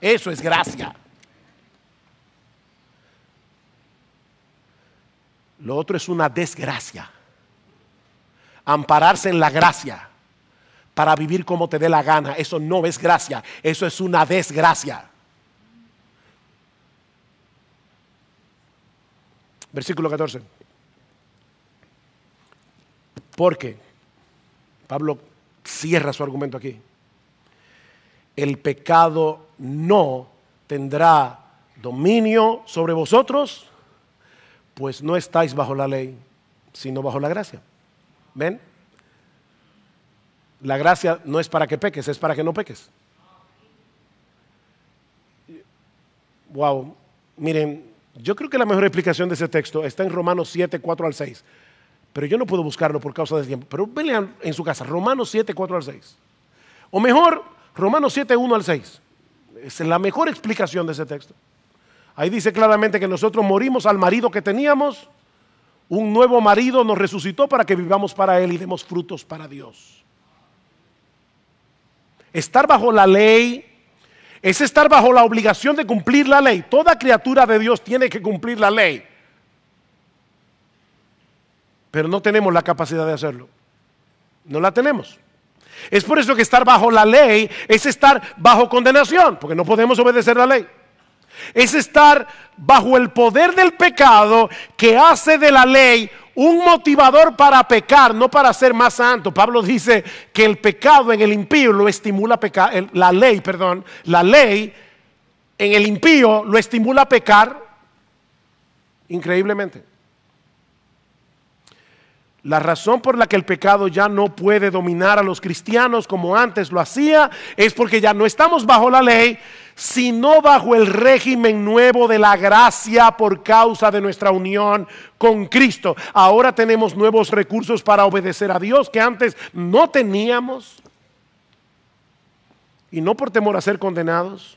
Eso es gracia. Lo otro es una desgracia. Ampararse en la gracia para vivir como te dé la gana. Eso no es gracia, eso es una desgracia. Versículo 14. Porque, Pablo cierra su argumento aquí, el pecado no tendrá dominio sobre vosotros, pues no estáis bajo la ley, sino bajo la gracia. ¿Ven? La gracia no es para que peques, es para que no peques. Wow, miren, yo creo que la mejor explicación de ese texto está en Romanos 7, 4 al 6. Pero yo no puedo buscarlo por causa del tiempo. Pero ven en su casa, Romanos 7, 4 al 6. O mejor, Romanos 7, 1 al 6. Es la mejor explicación de ese texto. Ahí dice claramente que nosotros morimos al marido que teníamos. Un nuevo marido nos resucitó para que vivamos para Él y demos frutos para Dios. Estar bajo la ley es estar bajo la obligación de cumplir la ley. Toda criatura de Dios tiene que cumplir la ley. Pero no tenemos la capacidad de hacerlo. No la tenemos. Es por eso que estar bajo la ley es estar bajo condenación, porque no podemos obedecer la ley. Es estar bajo el poder del pecado que hace de la ley un motivador para pecar, no para ser más santo. Pablo dice que el pecado en el impío lo estimula a pecar, la ley, perdón, la ley en el impío lo estimula a pecar increíblemente. La razón por la que el pecado ya no puede dominar a los cristianos como antes lo hacía es porque ya no estamos bajo la ley, sino bajo el régimen nuevo de la gracia por causa de nuestra unión con Cristo. Ahora tenemos nuevos recursos para obedecer a Dios que antes no teníamos. Y no por temor a ser condenados,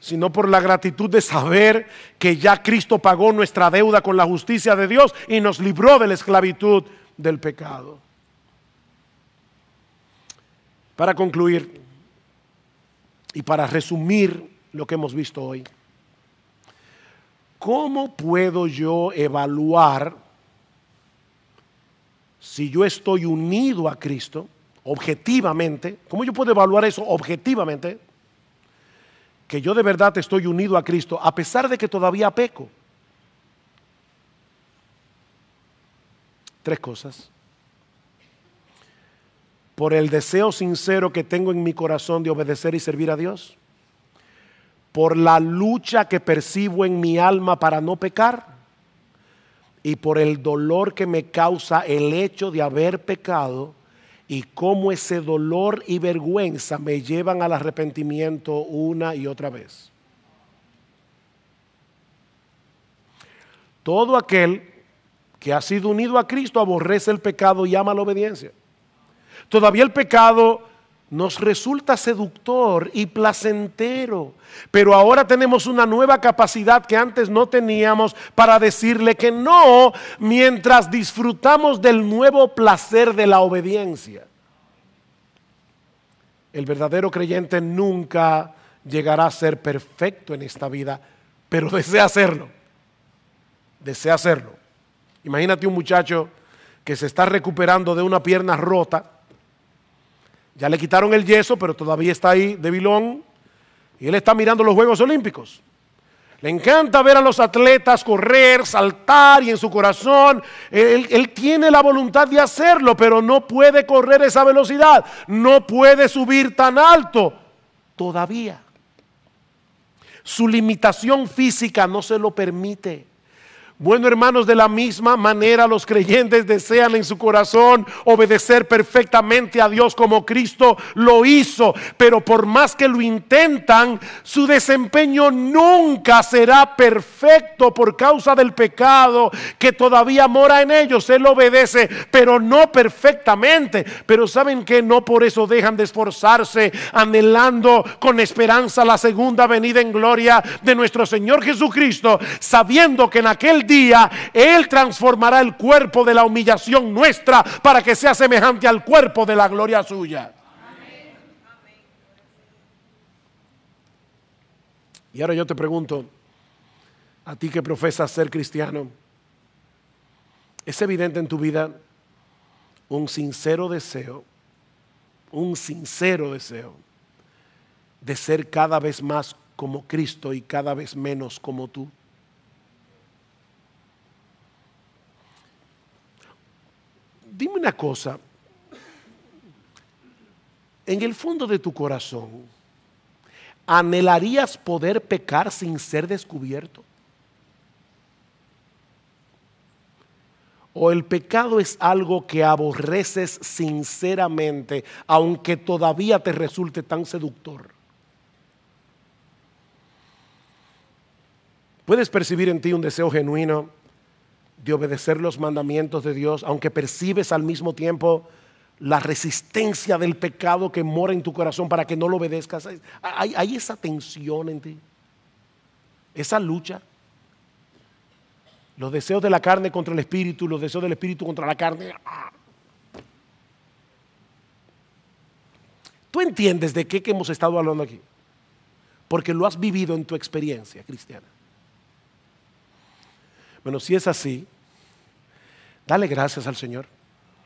sino por la gratitud de saber que ya Cristo pagó nuestra deuda con la justicia de Dios y nos libró de la esclavitud del pecado. Para concluir y para resumir lo que hemos visto hoy, ¿cómo puedo yo evaluar si yo estoy unido a Cristo objetivamente? ¿Cómo yo puedo evaluar eso objetivamente? que yo de verdad estoy unido a Cristo, a pesar de que todavía peco. Tres cosas. Por el deseo sincero que tengo en mi corazón de obedecer y servir a Dios. Por la lucha que percibo en mi alma para no pecar. Y por el dolor que me causa el hecho de haber pecado y cómo ese dolor y vergüenza me llevan al arrepentimiento una y otra vez. Todo aquel que ha sido unido a Cristo aborrece el pecado y ama la obediencia. Todavía el pecado nos resulta seductor y placentero, pero ahora tenemos una nueva capacidad que antes no teníamos para decirle que no mientras disfrutamos del nuevo placer de la obediencia. El verdadero creyente nunca llegará a ser perfecto en esta vida, pero desea hacerlo, desea hacerlo. Imagínate un muchacho que se está recuperando de una pierna rota, ya le quitaron el yeso, pero todavía está ahí de vilón. Y él está mirando los Juegos Olímpicos. Le encanta ver a los atletas correr, saltar y en su corazón él, él, tiene la voluntad de hacerlo, pero no puede correr esa velocidad, no puede subir tan alto todavía. Su limitación física no se lo permite. Bueno, hermanos, de la misma manera los creyentes desean en su corazón obedecer perfectamente a Dios como Cristo lo hizo, pero por más que lo intentan, su desempeño nunca será perfecto por causa del pecado que todavía mora en ellos. Él obedece, pero no perfectamente. Pero saben que no por eso dejan de esforzarse, anhelando con esperanza la segunda venida en gloria de nuestro Señor Jesucristo, sabiendo que en aquel día Él transformará el cuerpo de la humillación nuestra para que sea semejante al cuerpo de la gloria suya. Y ahora yo te pregunto, a ti que profesas ser cristiano, ¿es evidente en tu vida un sincero deseo, un sincero deseo de ser cada vez más como Cristo y cada vez menos como tú? Dime una cosa, en el fondo de tu corazón, ¿anhelarías poder pecar sin ser descubierto? ¿O el pecado es algo que aborreces sinceramente, aunque todavía te resulte tan seductor? ¿Puedes percibir en ti un deseo genuino de obedecer los mandamientos de Dios, aunque percibes al mismo tiempo la resistencia del pecado que mora en tu corazón para que no lo obedezcas. Hay, esa tensión en ti, esa lucha. Los deseos de la carne contra el espíritu, los deseos del espíritu contra la carne. Ah. ¿Tú entiendes de qué que hemos estado hablando aquí? Porque lo has vivido en tu experiencia cristiana. Bueno, si es así, dale gracias al Señor.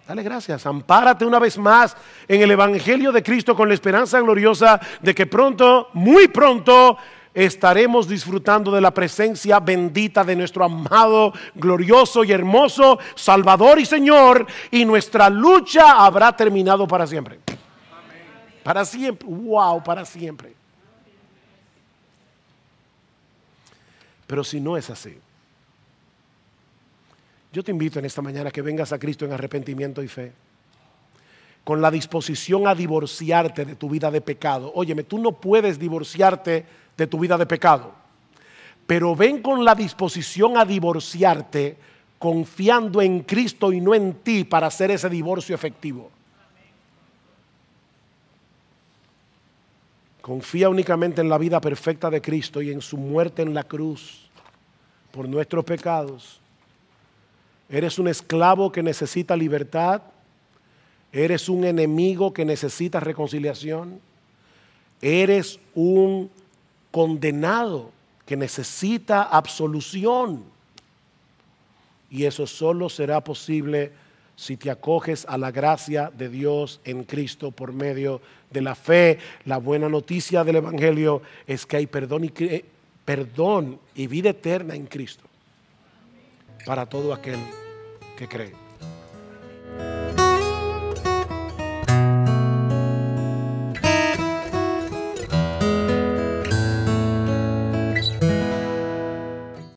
Dale gracias, ampárate una vez más en el Evangelio de Cristo con la esperanza gloriosa de que pronto, muy pronto, estaremos disfrutando de la presencia bendita de nuestro amado, glorioso y hermoso Salvador y Señor, y nuestra lucha habrá terminado para siempre. Para siempre, wow, para siempre. Pero si no es así, yo te invito en esta mañana que vengas a Cristo en arrepentimiento y fe. Con la disposición a divorciarte de tu vida de pecado. Óyeme, tú no puedes divorciarte de tu vida de pecado. Pero ven con la disposición a divorciarte confiando en Cristo y no en ti para hacer ese divorcio efectivo. Confía únicamente en la vida perfecta de Cristo y en su muerte en la cruz por nuestros pecados Eres un esclavo que necesita libertad. Eres un enemigo que necesita reconciliación. Eres un condenado que necesita absolución. Y eso solo será posible si te acoges a la gracia de Dios en Cristo por medio de la fe. La buena noticia del Evangelio es que hay perdón y, perdón y vida eterna en Cristo para todo aquel que cree.